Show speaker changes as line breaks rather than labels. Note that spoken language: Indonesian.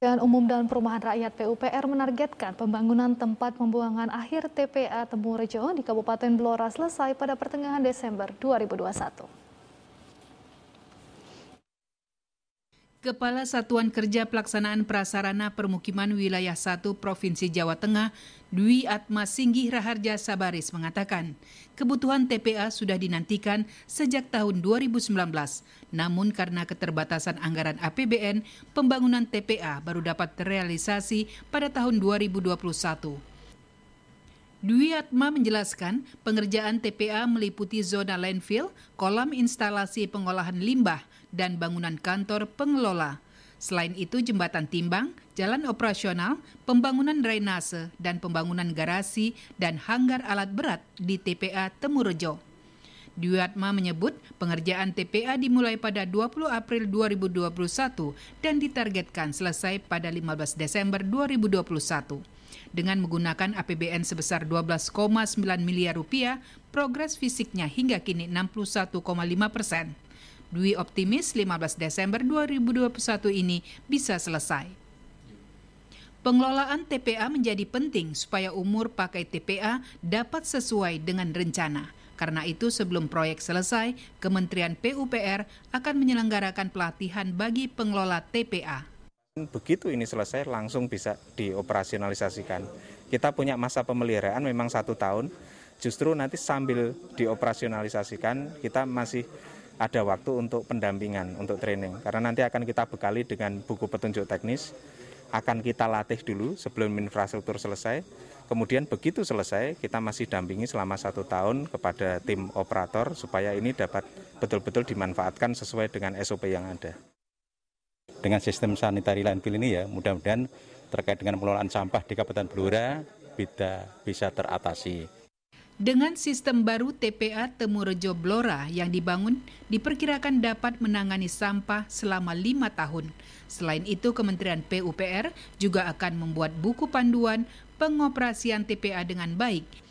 Kementerian Umum dan Perumahan Rakyat PUPR menargetkan pembangunan tempat pembuangan akhir TPA Temurejo di Kabupaten Blora selesai pada pertengahan Desember 2021. Kepala Satuan Kerja Pelaksanaan Prasarana Permukiman Wilayah 1 Provinsi Jawa Tengah, Dwi Atma Singgih Raharja Sabaris mengatakan, kebutuhan TPA sudah dinantikan sejak tahun 2019, namun karena keterbatasan anggaran APBN, pembangunan TPA baru dapat terrealisasi pada tahun 2021. Dwi Atma menjelaskan, pengerjaan TPA meliputi zona landfill, kolam instalasi pengolahan limbah, dan bangunan kantor pengelola. Selain itu, jembatan timbang, jalan operasional, pembangunan drainase, dan pembangunan garasi dan hanggar alat berat di TPA Temurejo. Dwi menyebut pengerjaan TPA dimulai pada 20 April 2021 dan ditargetkan selesai pada 15 Desember 2021. Dengan menggunakan APBN sebesar 12,9 miliar rupiah, progres fisiknya hingga kini 61,5 persen. Dwi optimis 15 Desember 2021 ini bisa selesai. Pengelolaan TPA menjadi penting supaya umur pakai TPA dapat sesuai dengan rencana. Karena itu sebelum proyek selesai, Kementerian PUPR akan menyelenggarakan pelatihan bagi pengelola TPA.
Begitu ini selesai langsung bisa dioperasionalisasikan. Kita punya masa pemeliharaan memang satu tahun, justru nanti sambil dioperasionalisasikan kita masih ada waktu untuk pendampingan, untuk training. Karena nanti akan kita bekali dengan buku petunjuk teknis, akan kita latih dulu sebelum infrastruktur selesai. Kemudian begitu selesai, kita masih dampingi selama satu tahun kepada tim operator supaya ini dapat betul-betul dimanfaatkan sesuai dengan SOP yang ada
dengan sistem sanitari landfill ini ya mudah-mudahan terkait dengan pengelolaan sampah di Kabupaten Blora bisa, bisa teratasi.
Dengan sistem baru TPA Temurejo Blora yang dibangun, diperkirakan dapat menangani sampah selama lima tahun. Selain itu, Kementerian PUPR juga akan membuat buku panduan pengoperasian TPA dengan baik